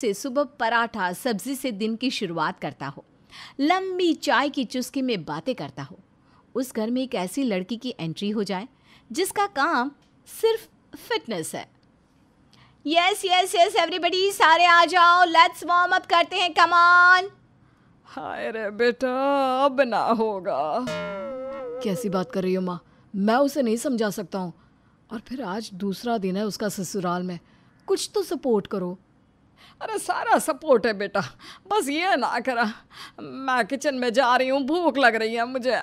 से सुबह पराठा सब्जी से दिन की शुरुआत करता हो लंबी चाय की चुस्की में बातें करता हो उस घर में एक ऐसी लड़की की एंट्री हो जाए जिसका काम सिर्फ फिटनेस है यस यस यस एवरीबडी सारे आ जाओ लेट्स वार्म अप करते हैं कमान हाय रे बेटा अब ना होगा कैसी बात कर रही हो माँ मैं उसे नहीं समझा सकता हूँ और फिर आज दूसरा दिन है उसका ससुराल में कुछ तो सपोर्ट करो अरे सारा सपोर्ट है बेटा बस ये ना करा मैं किचन में जा रही हूँ भूख लग रही है मुझे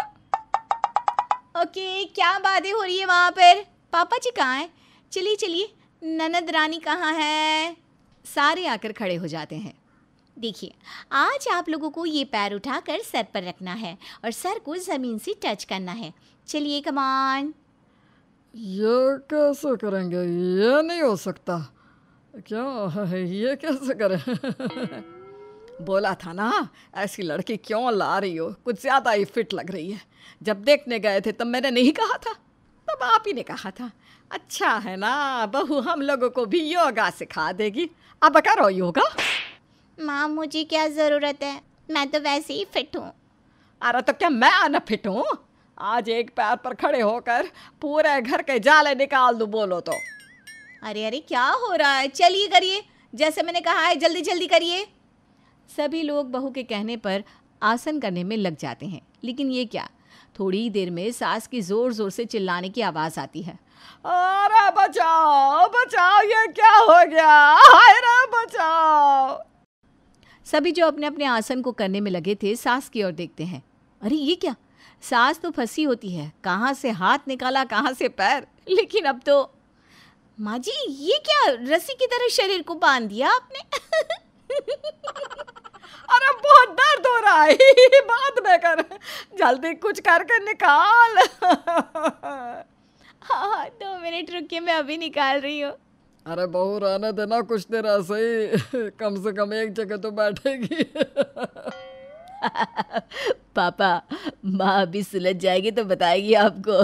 ओके क्या बातें हो रही है वहाँ पर पापा जी कहाँ हैं चलिए चलिए ननद रानी कहाँ है सारे आकर खड़े हो जाते हैं देखिए आज आप लोगों को ये पैर उठाकर सर पर रखना है और सर को ज़मीन से टच करना है चलिए कमान ये कैसे करेंगे ये नहीं हो सकता क्यों ये कैसे करें बोला था ना ऐसी लड़की क्यों ला रही हो कुछ ज़्यादा ही फिट लग रही है जब देखने गए थे तब मैंने नहीं कहा था तब आप ही ने कहा था अच्छा है ना बहू हम लोगों को भी योगा सिखा देगी अब करो योगा माँ मुझे क्या ज़रूरत है मैं तो वैसे ही फिट हूँ अरे तो क्या मैं आना फिट हूँ आज एक पैर पर खड़े होकर पूरे घर के जाले निकाल दूँ बोलो तो अरे अरे क्या हो रहा है चलिए करिए जैसे मैंने कहा है जल्दी जल्दी करिए सभी लोग बहू के कहने पर आसन करने में लग जाते हैं लेकिन ये क्या थोड़ी देर में सास की ज़ोर ज़ोर से चिल्लाने की आवाज़ आती है अरे बचाओ बचाओ ये क्या हो गया अरे बचाओ सभी जो अपने अपने आसन को करने में लगे थे सास की ओर देखते हैं अरे ये क्या सास तो फंसी होती है कहाँ से हाथ निकाला कहाँ से पैर लेकिन अब तो माँ जी ये क्या रस्सी की तरह शरीर को बांध दिया आपने अरे बहुत दर्द हो रहा है बात में कर जल्दी कुछ कर कर निकाल हाँ दो मिनट रुकिए मैं अभी निकाल रही हूँ अरे बहू रहने देना कुछ देर ऐसे ही कम से कम एक जगह तो बैठेगी पापा माँ अभी सुलझ जाएगी तो बताएगी आपको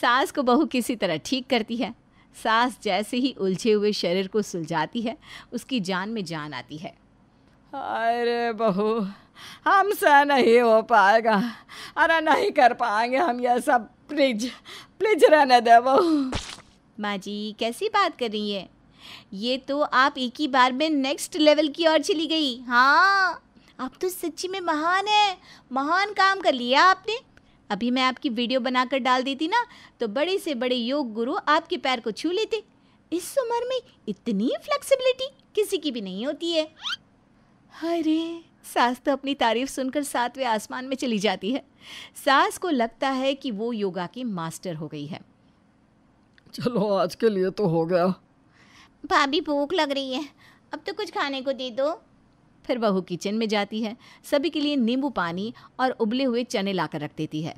सास को बहू किसी तरह ठीक करती है सास जैसे ही उलझे हुए शरीर को सुलझाती है उसकी जान में जान आती है अरे बहू हम स नहीं हो पाएगा अरे नहीं कर पाएंगे हम यह सब प्लीज प्लीज रहने दे बहू माँ जी कैसी बात कर रही है ये तो आप एक ही बार में नेक्स्ट लेवल की ओर चली गई हाँ आप तो सच्ची में महान है महान काम कर लिया आपने अभी मैं आपकी वीडियो बनाकर डाल देती ना तो बड़े से बड़े योग गुरु आपके पैर को छू लेते इस उम्र में इतनी फ्लेक्सिबिलिटी किसी की भी नहीं होती है अरे सास तो अपनी तारीफ सुनकर सातवें आसमान में चली जाती है सास को लगता है कि वो योगा की मास्टर हो गई है चलो आज के लिए तो हो गया भाभी भूख लग रही है अब तो कुछ खाने को दे दो फिर बहू किचन में जाती है सभी के लिए नींबू पानी और उबले हुए चने लाकर रख देती है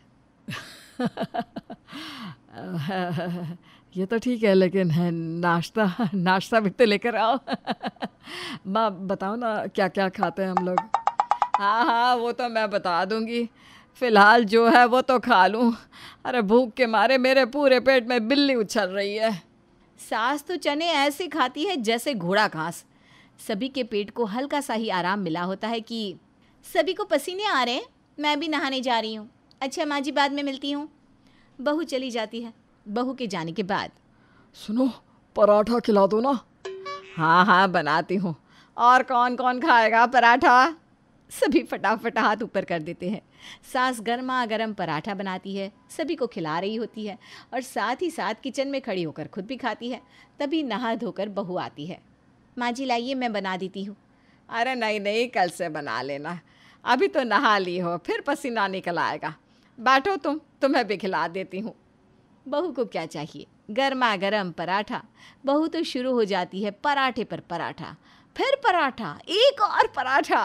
ये तो ठीक है लेकिन है नाश्ता नाश्ता भी तो लेकर आओ माँ बताओ ना क्या क्या खाते हैं हम लोग हाँ हाँ वो तो मैं बता दूँगी फ़िलहाल जो है वो तो खा लूँ अरे भूख के मारे मेरे पूरे पेट में बिल्ली उछल रही है सास तो चने ऐसे खाती है जैसे घोड़ा घास सभी के पेट को हल्का सा ही आराम मिला होता है कि सभी को पसीने आ रहे हैं मैं भी नहाने जा रही हूँ अच्छा माँ जी बाद में मिलती हूँ बहू चली जाती है बहू के जाने के बाद सुनो पराठा खिला दो ना हाँ हाँ बनाती हूँ और कौन कौन खाएगा पराठा सभी फटाफट हाथ ऊपर कर देते हैं सास गर्मा गर्म पराठा बनाती है सभी को खिला रही होती है और साथ ही साथ किचन में खड़ी होकर खुद भी खाती है तभी नहा धोकर बहू आती है माँ जी लाइए मैं बना देती हूँ अरे नहीं नहीं कल से बना लेना अभी तो नहा ली हो फिर पसीना निकल आएगा बैठो तुम तुम्हें भी खिला देती हूँ बहू को क्या चाहिए गर्मा गर्म पराठा बहू तो शुरू हो जाती है पराठे पर पराठा फिर पराठा एक और पराठा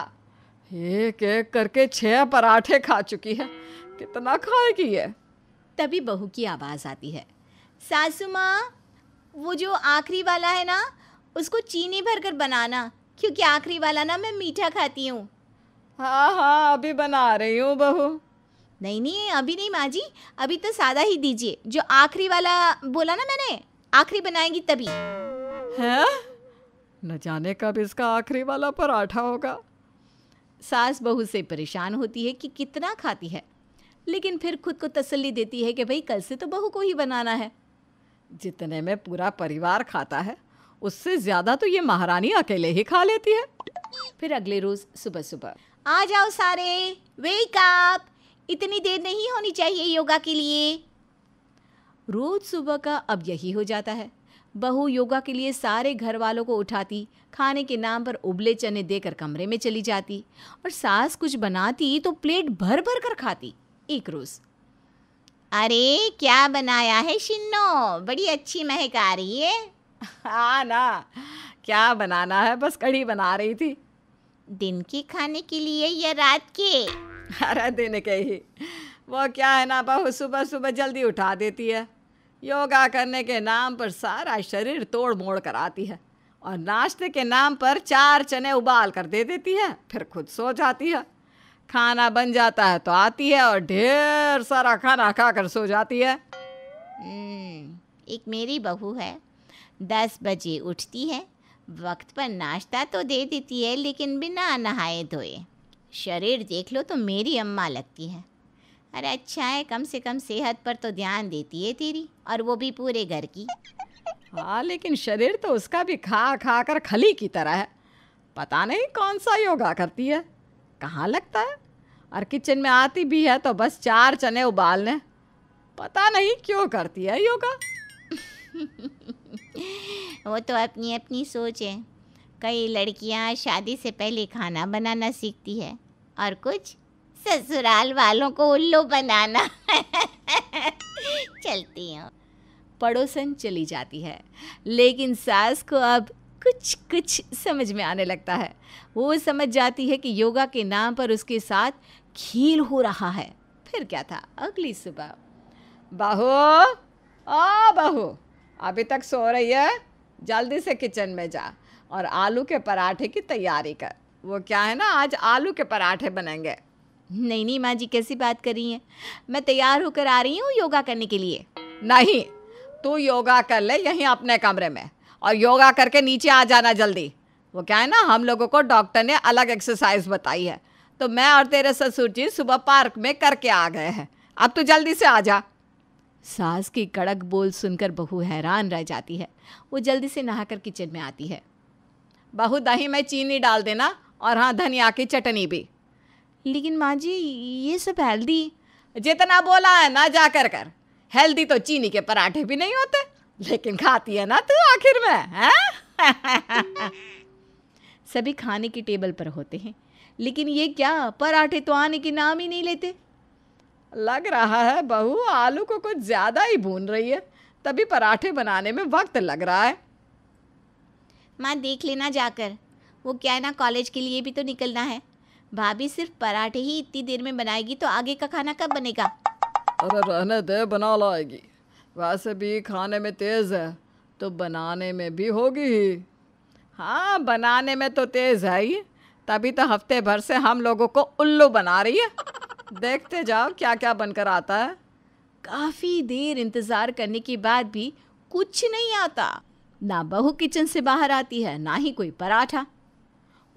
एक एक करके छह पराठे खा चुकी है कितना खाएगी ये तभी बहू की आवाज़ आती है सासू माँ वो जो आखिरी वाला है ना उसको चीनी भर कर बनाना क्योंकि आखिरी वाला ना मैं मीठा खाती हूँ हाँ हाँ अभी बना रही हूँ बहू नहीं नहीं अभी नहीं माँ जी अभी तो सादा ही दीजिए जो आखिरी वाला बोला ना मैंने आखिरी बनाएंगी तभी है न जाने कब इसका आखिरी वाला पराठा होगा सास बहू से परेशान होती है कि कितना खाती है लेकिन फिर खुद को तसल्ली देती है कि भाई कल से तो बहू को ही बनाना है जितने में पूरा परिवार खाता है उससे ज्यादा तो ये महारानी अकेले ही खा लेती है फिर अगले रोज सुबह सुबह आ जाओ सारे वेक अप इतनी देर नहीं होनी चाहिए योगा के लिए रोज सुबह का अब यही हो जाता है बहू योगा के लिए सारे घर वालों को उठाती खाने के नाम पर उबले चने देकर कमरे में चली जाती और सास कुछ बनाती तो प्लेट भर भर कर खाती एक रोज़ अरे क्या बनाया है शिन्नो बड़ी अच्छी महक आ रही है हाँ ना क्या बनाना है बस कढ़ी बना रही थी दिन के खाने के लिए या रात के अरे दिन के ही वो क्या है ना बहू सुबह सुबह जल्दी उठा देती है योगा करने के नाम पर सारा शरीर तोड़ मोड़ कर आती है और नाश्ते के नाम पर चार चने उबाल कर दे देती है फिर खुद सो जाती है खाना बन जाता है तो आती है और ढेर सारा खाना खाकर सो जाती है हम्म, एक मेरी बहू है दस बजे उठती है वक्त पर नाश्ता तो दे देती है लेकिन बिना नहाए धोए शरीर देख लो तो मेरी अम्मा लगती है अरे अच्छा है कम से कम सेहत पर तो ध्यान देती है तेरी और वो भी पूरे घर की हाँ लेकिन शरीर तो उसका भी खा खा कर खली की तरह है पता नहीं कौन सा योगा करती है कहाँ लगता है और किचन में आती भी है तो बस चार चने उबालने पता नहीं क्यों करती है योगा वो तो अपनी अपनी सोच है कई लड़कियां शादी से पहले खाना बनाना सीखती है और कुछ ससुराल वालों को उल्लू बनाना चलती हूँ पड़ोसन चली जाती है लेकिन सास को अब कुछ कुछ समझ में आने लगता है वो समझ जाती है कि योगा के नाम पर उसके साथ खील हो रहा है फिर क्या था अगली सुबह बहू आ बहू अभी तक सो रही है जल्दी से किचन में जा और आलू के पराठे की तैयारी कर वो क्या है ना आज आलू के पराठे बनेंगे नहीं नहीं माँ जी कैसी बात कर रही हैं मैं तैयार होकर आ रही हूँ योगा करने के लिए नहीं तू योगा कर ले यहीं अपने कमरे में और योगा करके नीचे आ जाना जल्दी वो क्या है ना हम लोगों को डॉक्टर ने अलग एक्सरसाइज बताई है तो मैं और तेरे ससुर जी सुबह पार्क में करके आ गए हैं अब तू जल्दी से आ जा सास की कड़क बोल सुनकर बहू हैरान रह जाती है वो जल्दी से नहाकर किचन में आती है बहू दही में चीनी डाल देना और हाँ धनिया की चटनी भी लेकिन माँ जी ये सब हेल्दी जितना बोला है ना जा कर कर हेल्दी तो चीनी के पराठे भी नहीं होते लेकिन खाती है ना तू आखिर में है सभी खाने की टेबल पर होते हैं लेकिन ये क्या पराठे तो आने के नाम ही नहीं लेते लग रहा है बहू आलू को कुछ ज़्यादा ही भून रही है तभी पराठे बनाने में वक्त लग रहा है माँ देख लेना जाकर वो क्या है ना कॉलेज के लिए भी तो निकलना है भाभी सिर्फ पराठे ही इतनी देर में बनाएगी तो आगे का खाना कब बनेगा अरे रहने दे बना लाएगी वैसे भी खाने में तेज़ है तो बनाने में भी होगी ही हाँ बनाने में तो तेज़ है ही तभी तो हफ्ते भर से हम लोगों को उल्लू बना रही है देखते जाओ क्या क्या बनकर आता है काफ़ी देर इंतज़ार करने के बाद भी कुछ नहीं आता ना बहू किचन से बाहर आती है ना ही कोई पराठा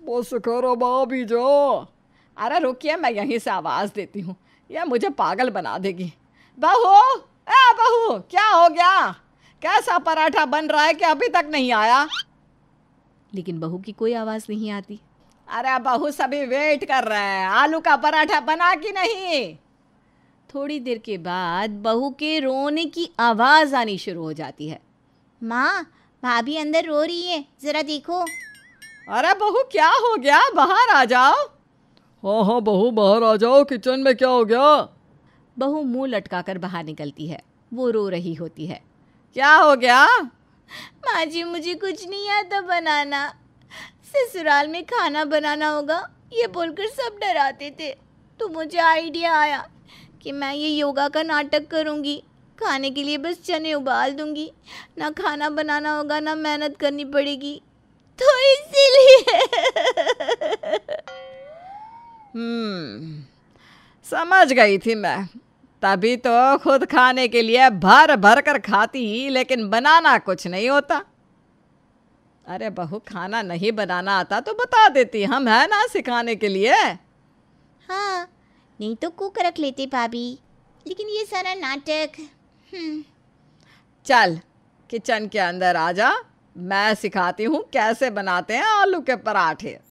बस करो भाभी जो अरे रुकिए मैं यहीं से आवाज़ देती हूँ यह मुझे पागल बना देगी बहू ए बहू क्या हो गया कैसा पराठा बन रहा है कि अभी तक नहीं आया लेकिन बहू की कोई आवाज़ नहीं आती अरे बहू सभी वेट कर रहा है आलू का पराठा बना कि नहीं थोड़ी देर के बाद बहू के रोने की आवाज़ आनी शुरू हो जाती है माँ भाभी अंदर रो रही है ज़रा देखो अरे बहू क्या हो गया बाहर आ जाओ हाँ हाँ बहू बाहर आ जाओ किचन में क्या हो गया बहू मुंह लटका कर बाहर निकलती है वो रो रही होती है क्या हो गया माँ जी मुझे कुछ नहीं आता बनाना ससुराल में खाना बनाना होगा ये बोलकर सब डराते थे तो मुझे आइडिया आया कि मैं ये योगा का नाटक करूँगी खाने के लिए बस चने उबाल दूँगी ना खाना बनाना होगा ना मेहनत करनी पड़ेगी तो इसीलिए हम्म समझ गई थी मैं तभी तो खुद खाने के लिए भर भर कर खाती ही लेकिन बनाना कुछ नहीं होता अरे बहू खाना नहीं बनाना आता तो बता देती हम है ना सिखाने के लिए हाँ नहीं तो कुक रख लेते भाभी लेकिन ये सारा नाटक हम्म। चल किचन के अंदर आ जा मैं सिखाती हूँ कैसे बनाते हैं आलू के पराठे